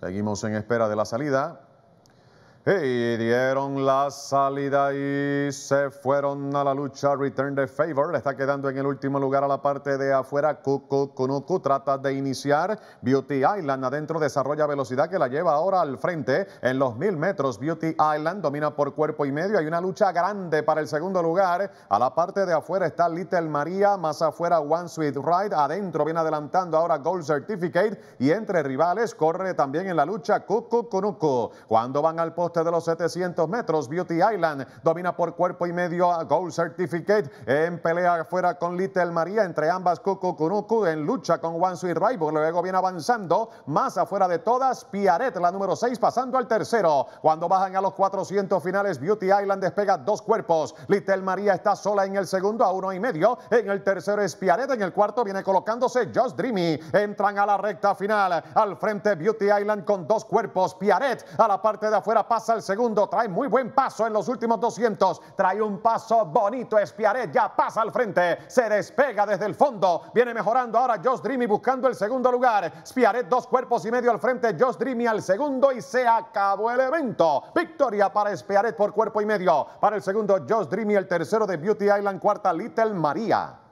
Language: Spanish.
Seguimos en espera de la salida. Y dieron la salida y se fueron a la lucha. Return the favor. Está quedando en el último lugar a la parte de afuera. Kunuku trata de iniciar. Beauty Island adentro desarrolla velocidad que la lleva ahora al frente. En los mil metros, Beauty Island domina por cuerpo y medio. Hay una lucha grande para el segundo lugar. A la parte de afuera está Little Maria. Más afuera, One Sweet Ride. Adentro viene adelantando ahora Gold Certificate. Y entre rivales corre también en la lucha Kunuku. Cuando van al poste de los 700 metros. Beauty Island domina por cuerpo y medio a Gold Certificate en pelea afuera con Little Maria, Entre ambas, Cucu en lucha con Wansu y Rival. Luego viene avanzando más afuera de todas. Piaret, la número 6, pasando al tercero. Cuando bajan a los 400 finales, Beauty Island despega dos cuerpos. Little María está sola en el segundo a uno y medio. En el tercero es Piaret. En el cuarto viene colocándose Just Dreamy. Entran a la recta final. Al frente, Beauty Island con dos cuerpos. Piaret a la parte de afuera pasa el segundo, trae muy buen paso en los últimos 200, trae un paso bonito, Espiaret ya pasa al frente, se despega desde el fondo, viene mejorando ahora Josh Dreamy buscando el segundo lugar, Espiaret dos cuerpos y medio al frente, Josh Dreamy al segundo y se acabó el evento, victoria para Espiaret por cuerpo y medio, para el segundo Josh Dreamy, el tercero de Beauty Island, cuarta Little María.